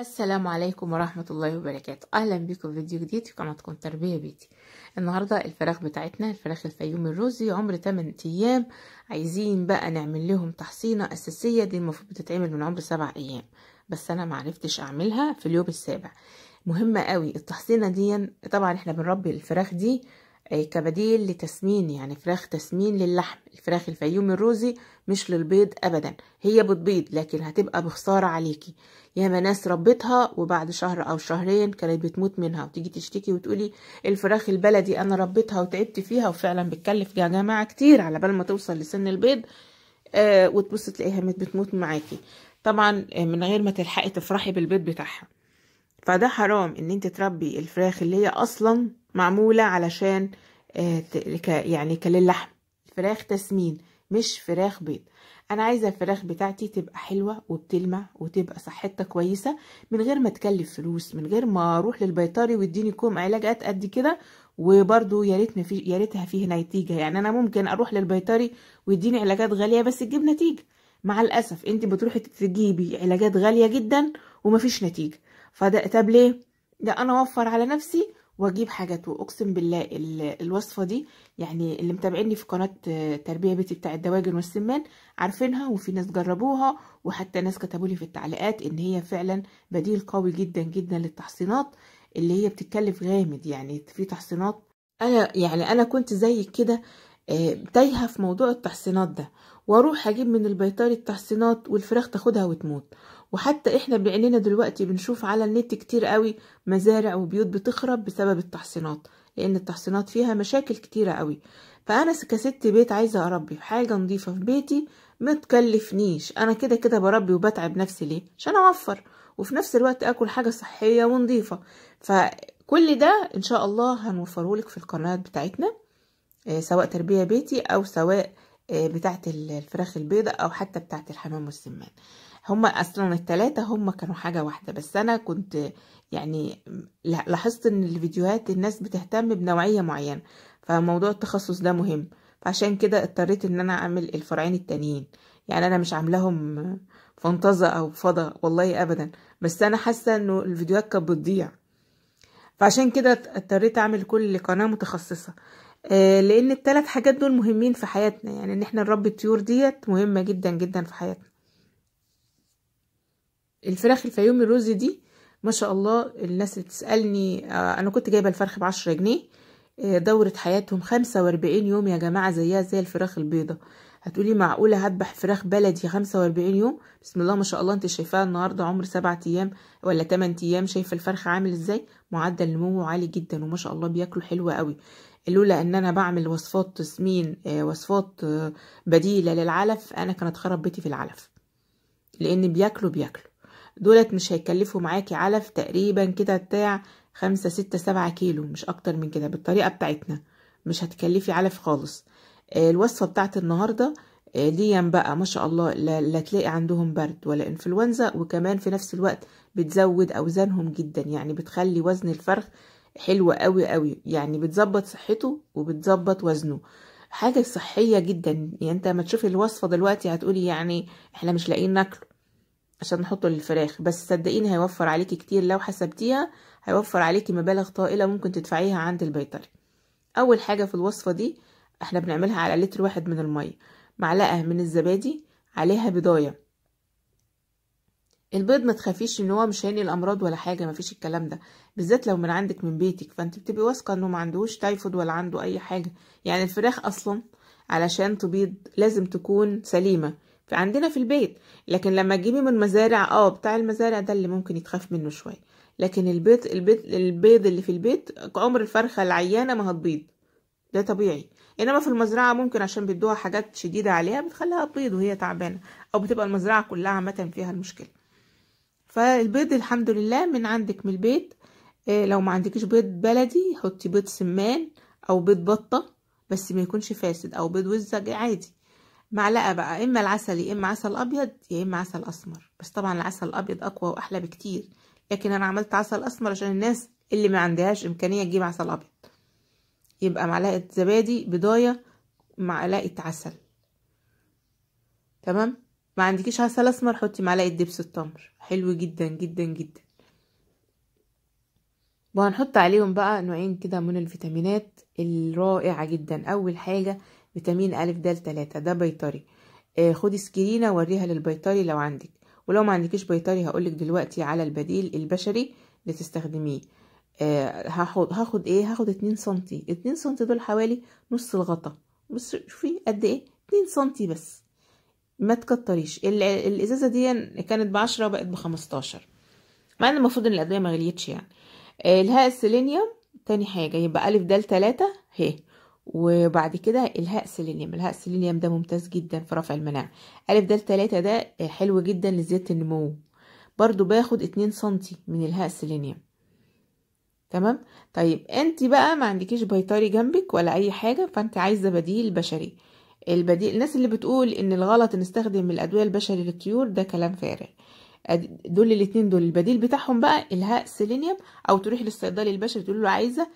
السلام عليكم ورحمة الله وبركاته أهلا بكم في فيديو جديد في قناتكم تربية بيتي النهاردة الفراخ بتاعتنا الفراخ الفيوم الرزي عمر 8 أيام عايزين بقى نعمل لهم تحصينة أساسية دي المفروض بتتعمل من عمر 7 أيام بس أنا معرفتش أعملها في اليوم السابع مهمة قوي التحصينة دي طبعا احنا بنربي الفراخ دي كبديل لتسمين يعني فراخ تسمين للحم الفراخ الفيوم الروزي مش للبيض ابدا هي بتبيض لكن هتبقى بخساره عليكي ياما ناس ربيتها وبعد شهر او شهرين كانت بتموت منها وتيجي تشتكي وتقولي الفراخ البلدي انا ربيتها وتعبت فيها وفعلا بتكلف يا جماعه كتير على بال ما توصل لسن البيض آه وتبص تلاقيها بتموت معاكي طبعا آه، من غير ما تلحقي تفرحي بالبيض بتاعها فده حرام ان انت تربي الفراخ اللي هي اصلا معمولة علشان آه، يعني كللحم فراخ تسمين مش فراخ بيض انا عايزه الفراخ بتاعتي تبقى حلوه وبتلمع وتبقى صحتها كويسه من غير ما تكلف فلوس من غير ما اروح للبيطري ويديني كوم علاجات قد كده وبرده يا ريت في يا ريتها فيه نتيجه يعني انا ممكن اروح للبيطري ويديني علاجات غاليه بس تجيب نتيجه مع الاسف انت بتروحي تجيبي علاجات غاليه جدا ومفيش نتيجه فده طب ليه ده انا اوفر على نفسي واجيب حاجات واقسم بالله الوصفه دي يعني اللي متابعيني في قناه آه، تربيه بيتي بتاع الدواجن والسمان عارفينها وفي ناس جربوها وحتى ناس كتبوا لي في التعليقات ان هي فعلا بديل قوي جدا جدا للتحصينات اللي هي بتتكلف غامض يعني في تحصينات انا يعني انا كنت زيك كده آه، تايهه في موضوع التحصينات ده واروح اجيب من البيطري التحصينات والفراخ تاخدها وتموت وحتى احنا بعيننا دلوقتي بنشوف على النت كتير قوي مزارع وبيوت بتخرب بسبب التحصينات لان التحصينات فيها مشاكل كتيرة قوي فانا كست بيت عايزة اربي حاجة نظيفة في بيتي ما تكلفنيش انا كده كده بربي وبتعب نفسي ليه عشان اوفر وفي نفس الوقت اكل حاجة صحية ونظيفة فكل ده ان شاء الله هنوفره لك في القناة بتاعتنا آه، سواء تربية بيتي او سواء آه، بتاعت الفراخ البيضة او حتى بتاعت الحمام والسمان هما اصلا التلاتة هما كانوا حاجة واحدة بس انا كنت يعني لاحظت ان الفيديوهات الناس بتهتم بنوعية معينة فموضوع التخصص ده مهم فعشان كده اضطريت ان انا اعمل الفرعين التانيين يعني انا مش عاملاهم فانتزة او فضة والله ابدا بس انا حاسة انه الفيديوهات كانت بتضيع فعشان كده اضطريت اعمل كل قناة متخصصة آه، لان الثلاث حاجات دول مهمين في حياتنا يعني ان احنا نربي الطيور ديت مهمة جدا جدا في حياتنا الفراخ الفيوم الرز دي ما شاء الله الناس اللي بتسالني آه، انا كنت جايبه الفرخ بعشرة جنيه آه، دورة حياتهم خمسة واربعين يوم يا جماعة زيها زي الفراخ البيضة هتقولي معقولة هذبح فراخ بلدي خمسة واربعين يوم بسم الله ما شاء الله انت شايفاها النهاردة عمر 7 ايام ولا تمن ايام شايفة الفرخ عامل ازاي معدل نموه عالي جدا وما شاء الله بياكلوا حلو قوي لولا ان انا بعمل وصفات تسمين آه، وصفات بديلة للعلف انا كانت خرب بيتي في العلف لان بياكلوا بياكلوا دولت مش هيكلفوا معاكي علف تقريبا كده بتاع خمسة ستة سبعة كيلو مش اكتر من كده بالطريقة بتاعتنا مش هتكلفي علف خالص آه، الوصفة بتاعت النهاردة آه، دي بقى ما شاء الله لا, لا تلاقي عندهم برد ولا انفلونزا وكمان في نفس الوقت بتزود اوزانهم جدا يعني بتخلي وزن الفرخ حلو قوي قوي يعني بتظبط صحته وبتظبط وزنه حاجة صحية جدا يعني انت ما تشوف الوصفة دلوقتي هتقولي يعني احنا مش لاقيين ناكله عشان نحطه للفراخ بس صدقيني هيوفر عليكي كتير لو حسبتيها هيوفر عليكي مبالغ طائله ممكن تدفعيها عند البيطري اول حاجه في الوصفه دي احنا بنعملها على لتر واحد من الميه معلقه من الزبادي عليها بضايه البيض ما تخافيش ان هو مش هيني امراض ولا حاجه ما فيش الكلام ده بالذات لو من عندك من بيتك فانت بتبقي واثقه انه ما عندوش تايفود ولا عنده اي حاجه يعني الفراخ اصلا علشان تبيض لازم تكون سليمه عندنا في البيت لكن لما تجيبي من مزارع اه بتاع المزارع ده اللي ممكن يتخاف منه شويه لكن البيض البيض البيض اللي في البيت عمر الفرخه العيانه ما هتبيض ده طبيعي انما في المزرعه ممكن عشان بيدوها حاجات شديده عليها بتخليها تبيض وهي تعبانه او بتبقى المزرعه كلها عامه فيها المشكله فالبيض الحمد لله من عندك من البيت إيه لو ما عندكش بيض بلدي حطي بيض سمان او بيض بطه بس ما يكونش فاسد او بيض وزج عادي معلقة بقى إما العسل يا إما عسل أبيض يا إما عسل أسمر بس طبعا العسل الأبيض أقوى وأحلى بكتير لكن أنا عملت عسل أسمر عشان الناس اللي ما عندهاش إمكانية تجيب عسل أبيض يبقى معلقة زبادي بضاية معلقة عسل تمام ما عندكيش عسل أسمر حطي معلقة دبس التمر حلو جدا جدا جدا وهنحط عليهم بقى نوعين كده من الفيتامينات الرائعة جدا أول حاجة فيتامين أ د 3 ده بيطري آه خدي سكرينه وريها للبيطري لو عندك ولو ما عندكش بيطري هقولك دلوقتي على البديل البشري اللي تستخدميه آه هاخد هاخد ايه هاخد اتنين سنتي اتنين سنتي دول حوالي نص الغطا بس شوفي قد ايه اتنين سنتي بس ما تكتريش الازازه دي كانت بعشرة وبقت بخمستاشر مع ان المفروض ان الادويه ما غليتش يعني الهاء آه، السيلينيوم تاني حاجه يبقى الف د تلاتة هي وبعد كده الهاء سيلينيوم الهاء سيلينيوم ده ممتاز جدا في رفع المناعة ألف دال تلاتة ده حلو جدا لزيادة النمو برضو باخد اتنين سنتي من الهاء سيلينيوم تمام طيب انت بقى ما عندكيش بيطري جنبك ولا اي حاجة فانت عايزة بديل بشري البديل الناس اللي بتقول ان الغلط نستخدم الادوية البشري للطيور ده كلام فارغ دول الاتنين دول البديل بتاعهم بقى الهاء سيلينيوم او تروح للصيدلي البشري تقول له عايزه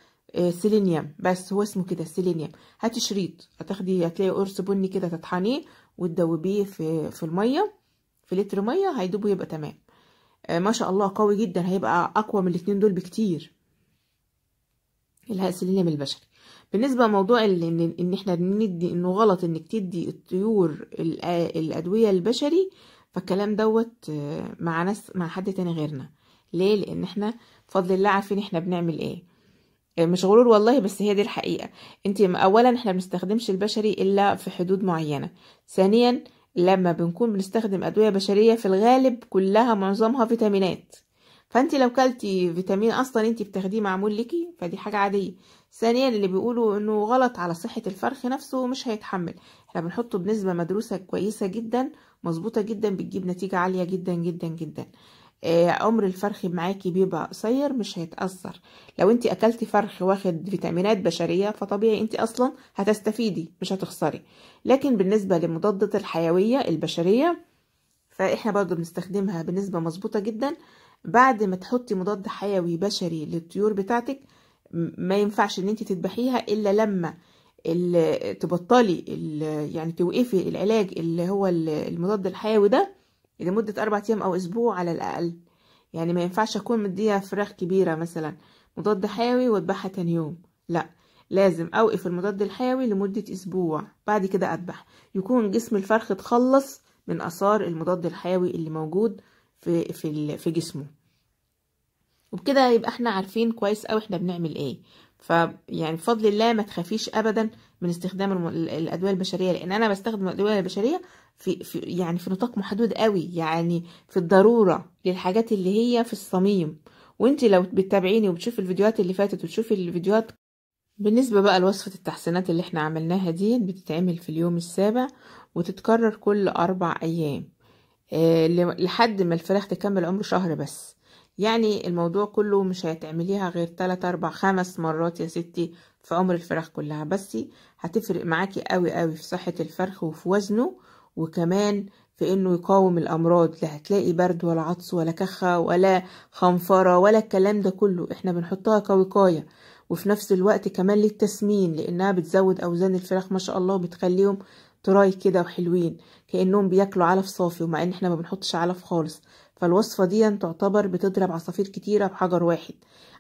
سيلينيوم آه، بس هو اسمه كده سيلينيوم هاتي شريط هتاخدي هتلاقي قرص بني كده تطحنيه وتدوبيه في في الميه في لتر ميه هيدوب ويبقى تمام آه، ما شاء الله قوي جدا هيبقى اقوى من الاتنين دول بكتير سيلينيوم البشري بالنسبه لموضوع ان ان احنا ندي انه غلط انك تدي الطيور الادويه البشري فالكلام دوت آه، مع ناس مع حد تاني غيرنا ليه لان احنا بفضل الله عارفين احنا بنعمل ايه يعني مش غرور والله بس هي دي الحقيقة انت اولا احنا بنستخدمش البشري الا في حدود معينة ثانيا لما بنكون بنستخدم ادوية بشرية في الغالب كلها معظمها فيتامينات فانت لو كلتي فيتامين اصلا انت بتاخديه معمول ليكي فدي حاجة عادية ثانيا اللي بيقولوا انه غلط على صحة الفرخ نفسه مش هيتحمل احنا بنحطه بنسبة مدروسة كويسة جدا مظبوطة جدا بتجيب نتيجة عالية جدا جدا جدا آه، عمر الفرخ معاكي بيبقى قصير مش هيتأثر لو انت اكلتي فرخ واخد فيتامينات بشرية فطبيعي انت اصلا هتستفيدي مش هتخسري لكن بالنسبة لمضادة الحيوية البشرية فاحنا برضو بنستخدمها بنسبة مظبوطة جدا بعد ما تحطي مضاد حيوي بشري للطيور بتاعتك ما ينفعش ان انت تذبحيها الا لما تبطلي يعني توقفي العلاج اللي هو المضاد الحيوي ده لمدة أربعة أيام أو أسبوع على الأقل يعني ما ينفعش أكون مديها فراخ كبيرة مثلا مضاد حيوي وأذبحها تاني يوم لأ لازم أوقف المضاد الحيوي لمدة أسبوع بعد كده أذبح يكون جسم الفرخ اتخلص من آثار المضاد الحيوي اللي موجود في, في, في جسمه وبكده يبقى احنا عارفين كويس أوي احنا بنعمل ايه فيعني بفضل الله ما تخافيش ابدا من استخدام الادويه البشريه لان انا بستخدم الادويه البشريه في, في يعني في نطاق محدود قوي يعني في الضروره للحاجات اللي هي في الصميم وانت لو بتتابعيني وبتشوفي الفيديوهات اللي فاتت وتشوفي الفيديوهات بالنسبه بقى لوصفه التحسينات اللي احنا عملناها دي بتتعمل في اليوم السابع وتتكرر كل اربع ايام آه، لحد ما الفراخ تكمل عمر شهر بس يعني الموضوع كله مش هتعمليها غير 3 4 5 مرات يا ستي في عمر الفراخ كلها بس هتفرق معاكي قوي قوي في صحة الفرخ وفي وزنه وكمان في انه يقاوم الامراض لا هتلاقي برد ولا عطس ولا كخه ولا خنفره ولا الكلام ده كله احنا بنحطها كوقايه وفي نفس الوقت كمان للتسمين لانها بتزود اوزان الفراخ ما شاء الله وبتخليهم تراي كده وحلوين كانهم بياكلوا علف صافي ومع ان احنا ما بنحطش علف خالص فالوصفه دي تعتبر بتضرب عصافير كتيره بحجر واحد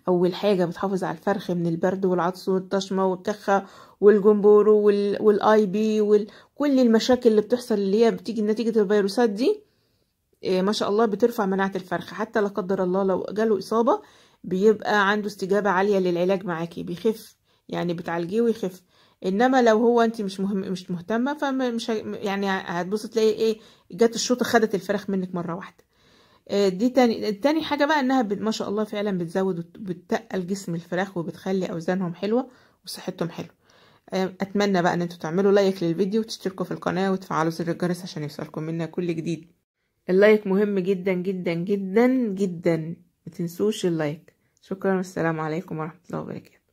اول حاجه بتحافظ على الفرخ من البرد والعطس والطشمه والكخه والجمبور والاي بي وكل المشاكل اللي بتحصل اللي هي بتيجي نتيجه الفيروسات دي إيه ما شاء الله بترفع مناعه الفرخ حتى لا قدر الله لو جاله اصابه بيبقى عنده استجابه عاليه للعلاج معاكي بيخف يعني بتعالجيه ويخف انما لو هو انت مش مهم مش مهتمه فمش يعني هتبص تلاقي ايه جت الشوطه خدت الفراخ منك مره واحده آه، دي تاني تاني حاجه بقى انها ما شاء الله فعلا بتزود وبتتقل جسم الفراخ وبتخلي اوزانهم حلوه وصحتهم حلوه آه، اتمنى بقى ان انتوا تعملوا لايك للفيديو وتشتركوا في القناه وتفعلوا زر الجرس عشان يوصلكم منا كل جديد اللايك مهم جدا جدا جدا جدا ما تنسوش اللايك شكرا والسلام عليكم ورحمه الله وبركاته